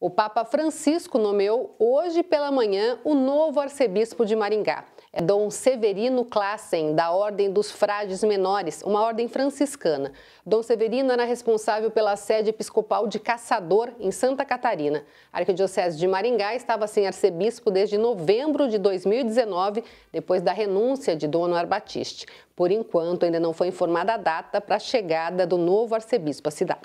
O Papa Francisco nomeou hoje pela manhã o novo arcebispo de Maringá. É Dom Severino Classen, da Ordem dos Frades Menores, uma ordem franciscana. Dom Severino era responsável pela sede episcopal de Caçador, em Santa Catarina. A Arquidiocese de Maringá estava sem arcebispo desde novembro de 2019, depois da renúncia de Dom Noar Batiste. Por enquanto, ainda não foi informada a data para a chegada do novo arcebispo à cidade.